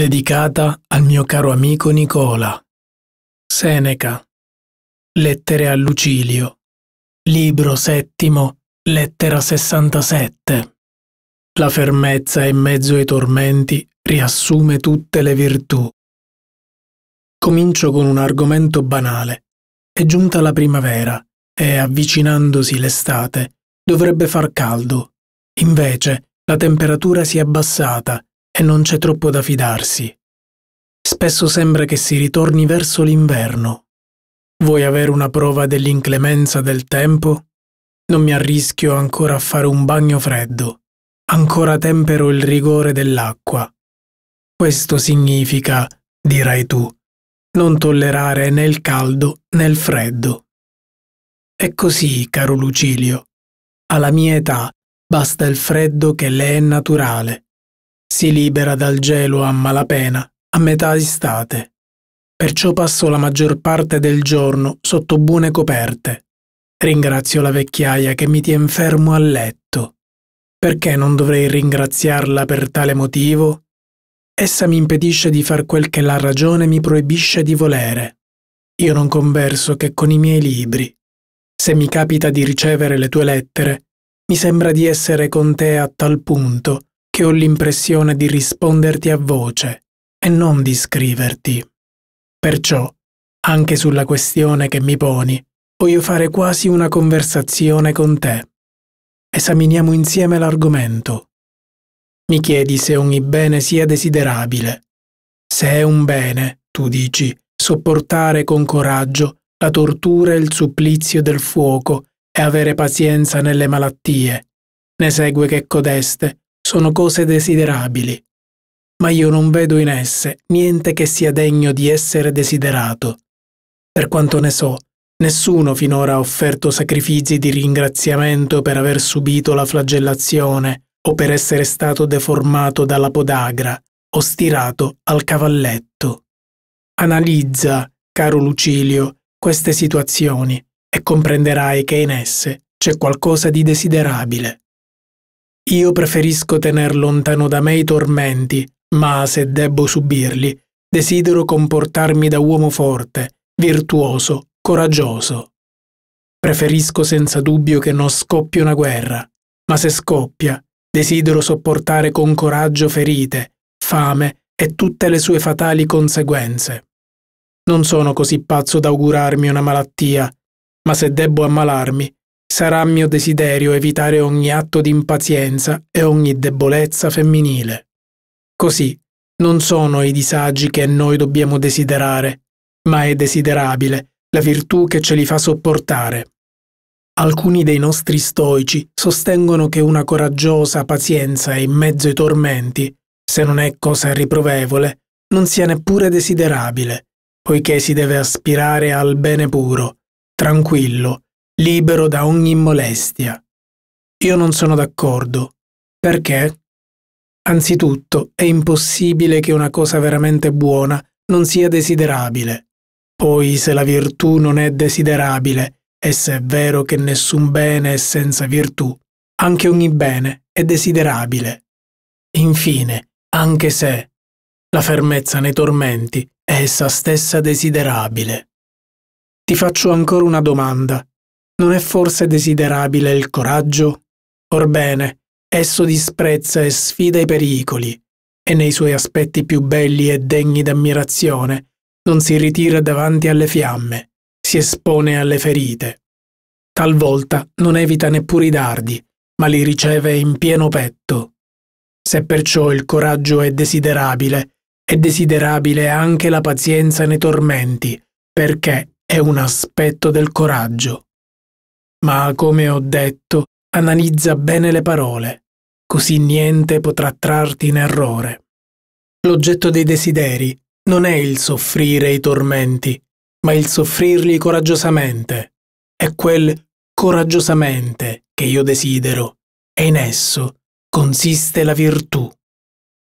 dedicata al mio caro amico Nicola. Seneca. Lettere a Lucilio. Libro settimo, lettera 67. La fermezza in mezzo ai tormenti riassume tutte le virtù. Comincio con un argomento banale. È giunta la primavera e, avvicinandosi l'estate, dovrebbe far caldo. Invece, la temperatura si è abbassata e non c'è troppo da fidarsi. Spesso sembra che si ritorni verso l'inverno. Vuoi avere una prova dell'inclemenza del tempo? Non mi arrischio ancora a fare un bagno freddo. Ancora tempero il rigore dell'acqua. Questo significa, dirai tu, non tollerare né il caldo né il freddo. È così, caro Lucilio, alla mia età basta il freddo che le è naturale si libera dal gelo a malapena a metà estate. Perciò passo la maggior parte del giorno sotto buone coperte. Ringrazio la vecchiaia che mi tien fermo a letto. Perché non dovrei ringraziarla per tale motivo? Essa mi impedisce di far quel che la ragione mi proibisce di volere. Io non converso che con i miei libri. Se mi capita di ricevere le tue lettere, mi sembra di essere con te a tal punto che ho l'impressione di risponderti a voce e non di scriverti. Perciò, anche sulla questione che mi poni, voglio fare quasi una conversazione con te. Esaminiamo insieme l'argomento. Mi chiedi se ogni bene sia desiderabile. Se è un bene, tu dici, sopportare con coraggio la tortura e il supplizio del fuoco e avere pazienza nelle malattie. Ne segue che codeste sono cose desiderabili, ma io non vedo in esse niente che sia degno di essere desiderato. Per quanto ne so, nessuno finora ha offerto sacrifici di ringraziamento per aver subito la flagellazione o per essere stato deformato dalla podagra o stirato al cavalletto. Analizza, caro Lucilio, queste situazioni e comprenderai che in esse c'è qualcosa di desiderabile. Io preferisco tener lontano da me i tormenti, ma se debbo subirli, desidero comportarmi da uomo forte, virtuoso, coraggioso. Preferisco senza dubbio che non scoppi una guerra, ma se scoppia, desidero sopportare con coraggio ferite, fame e tutte le sue fatali conseguenze. Non sono così pazzo da augurarmi una malattia, ma se debbo ammalarmi, Sarà mio desiderio evitare ogni atto di impazienza e ogni debolezza femminile. Così non sono i disagi che noi dobbiamo desiderare, ma è desiderabile la virtù che ce li fa sopportare. Alcuni dei nostri stoici sostengono che una coraggiosa pazienza in mezzo ai tormenti, se non è cosa riprovevole, non sia neppure desiderabile, poiché si deve aspirare al bene puro, tranquillo, libero da ogni molestia. Io non sono d'accordo, perché, anzitutto, è impossibile che una cosa veramente buona non sia desiderabile. Poi, se la virtù non è desiderabile, e se è vero che nessun bene è senza virtù, anche ogni bene è desiderabile. Infine, anche se la fermezza nei tormenti è essa stessa desiderabile. Ti faccio ancora una domanda non è forse desiderabile il coraggio? Orbene, esso disprezza e sfida i pericoli, e nei suoi aspetti più belli e degni d'ammirazione non si ritira davanti alle fiamme, si espone alle ferite. Talvolta non evita neppure i dardi, ma li riceve in pieno petto. Se perciò il coraggio è desiderabile, è desiderabile anche la pazienza nei tormenti, perché è un aspetto del coraggio ma come ho detto, analizza bene le parole, così niente potrà trarti in errore. L'oggetto dei desideri non è il soffrire i tormenti, ma il soffrirli coraggiosamente. È quel coraggiosamente che io desidero, e in esso consiste la virtù.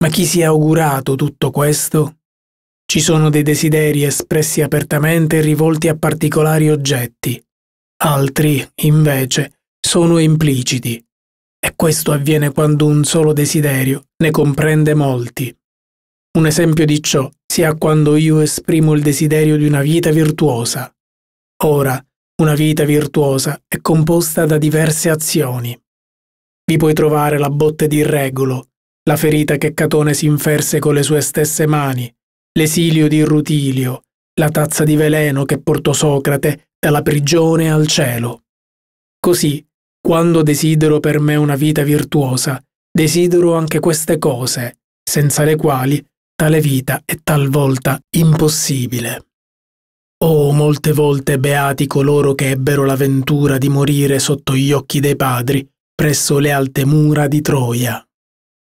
Ma chi si è augurato tutto questo? Ci sono dei desideri espressi apertamente e rivolti a particolari oggetti, altri, invece, sono impliciti. E questo avviene quando un solo desiderio ne comprende molti. Un esempio di ciò si ha quando io esprimo il desiderio di una vita virtuosa. Ora, una vita virtuosa è composta da diverse azioni. Vi puoi trovare la botte di regolo, la ferita che Catone si inferse con le sue stesse mani, l'esilio di Rutilio, la tazza di veleno che portò Socrate dalla prigione al cielo. Così, quando desidero per me una vita virtuosa, desidero anche queste cose, senza le quali tale vita è talvolta impossibile. Oh, molte volte beati coloro che ebbero la ventura di morire sotto gli occhi dei padri, presso le alte mura di Troia.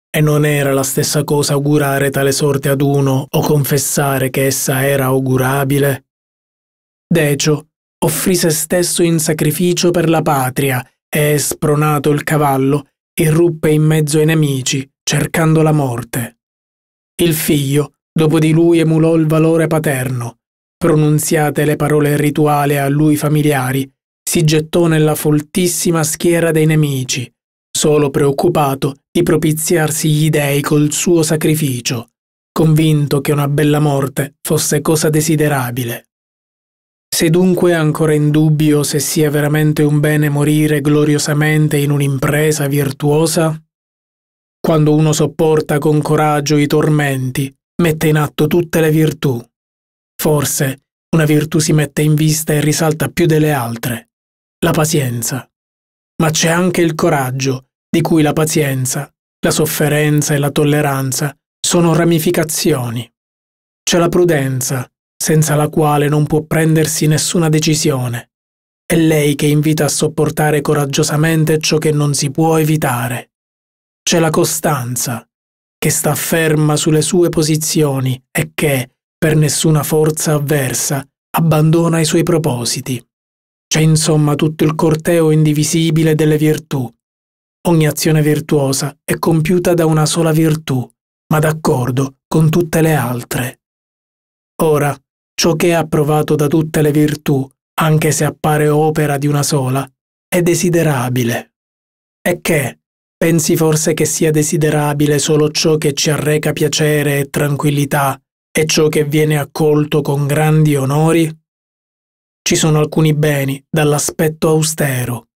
E non era la stessa cosa augurare tale sorte ad uno o confessare che essa era augurabile? Decio, offrì se stesso in sacrificio per la patria e, spronato il cavallo, irruppe in mezzo ai nemici, cercando la morte. Il figlio, dopo di lui, emulò il valore paterno. Pronunziate le parole rituali a lui familiari, si gettò nella foltissima schiera dei nemici, solo preoccupato di propiziarsi gli dei col suo sacrificio, convinto che una bella morte fosse cosa desiderabile. Se dunque è ancora in dubbio se sia veramente un bene morire gloriosamente in un'impresa virtuosa, quando uno sopporta con coraggio i tormenti, mette in atto tutte le virtù. Forse una virtù si mette in vista e risalta più delle altre, la pazienza. Ma c'è anche il coraggio, di cui la pazienza, la sofferenza e la tolleranza sono ramificazioni. C'è la prudenza, senza la quale non può prendersi nessuna decisione. È lei che invita a sopportare coraggiosamente ciò che non si può evitare. C'è la costanza, che sta ferma sulle sue posizioni e che, per nessuna forza avversa, abbandona i suoi propositi. C'è insomma tutto il corteo indivisibile delle virtù. Ogni azione virtuosa è compiuta da una sola virtù, ma d'accordo con tutte le altre. Ora, ciò che è approvato da tutte le virtù, anche se appare opera di una sola, è desiderabile. E che, pensi forse che sia desiderabile solo ciò che ci arreca piacere e tranquillità e ciò che viene accolto con grandi onori? Ci sono alcuni beni dall'aspetto austero.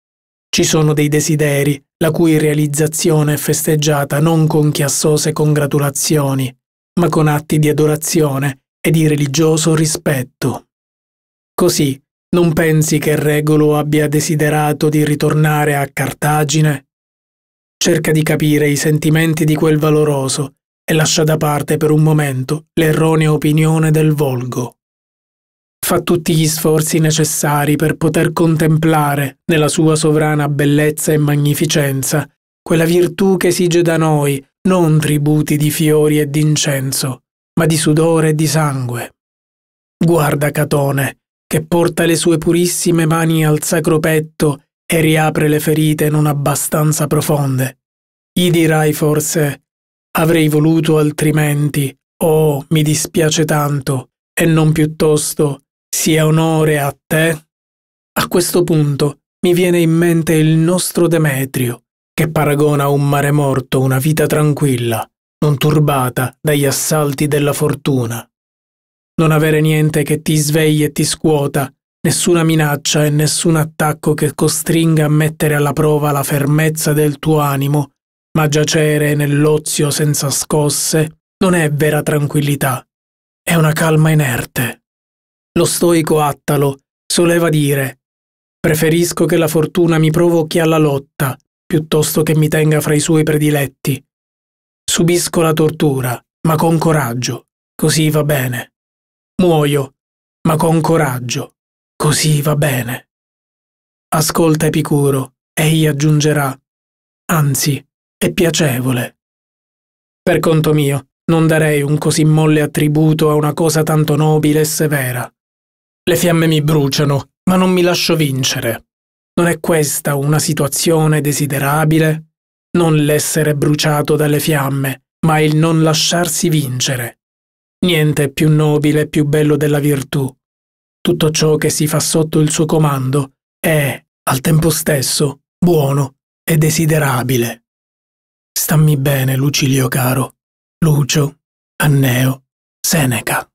Ci sono dei desideri la cui realizzazione è festeggiata non con chiassose congratulazioni, ma con atti di adorazione e di religioso rispetto. Così, non pensi che Regolo abbia desiderato di ritornare a Cartagine? Cerca di capire i sentimenti di quel valoroso e lascia da parte per un momento l'erronea opinione del volgo fa tutti gli sforzi necessari per poter contemplare, nella sua sovrana bellezza e magnificenza, quella virtù che esige da noi non tributi di fiori e d'incenso, ma di sudore e di sangue. Guarda Catone, che porta le sue purissime mani al sacro petto e riapre le ferite non abbastanza profonde. Gli dirai forse avrei voluto altrimenti, oh mi dispiace tanto, e non piuttosto sia onore a te? A questo punto mi viene in mente il nostro Demetrio, che paragona un mare morto, una vita tranquilla, non turbata dagli assalti della fortuna. Non avere niente che ti svegli e ti scuota, nessuna minaccia e nessun attacco che costringa a mettere alla prova la fermezza del tuo animo, ma giacere nell'ozio senza scosse non è vera tranquillità, è una calma inerte. Lo stoico Attalo soleva dire Preferisco che la fortuna mi provochi alla lotta, piuttosto che mi tenga fra i suoi prediletti, Subisco la tortura, ma con coraggio, così va bene. Muoio, ma con coraggio, così va bene. Ascolta Epicuro, egli aggiungerà, anzi, è piacevole. Per conto mio, non darei un così molle attributo a una cosa tanto nobile e severa. Le fiamme mi bruciano, ma non mi lascio vincere. Non è questa una situazione desiderabile? non l'essere bruciato dalle fiamme, ma il non lasciarsi vincere. Niente è più nobile e più bello della virtù. Tutto ciò che si fa sotto il suo comando è, al tempo stesso, buono e desiderabile. Stammi bene, Lucilio caro, Lucio, Anneo, Seneca.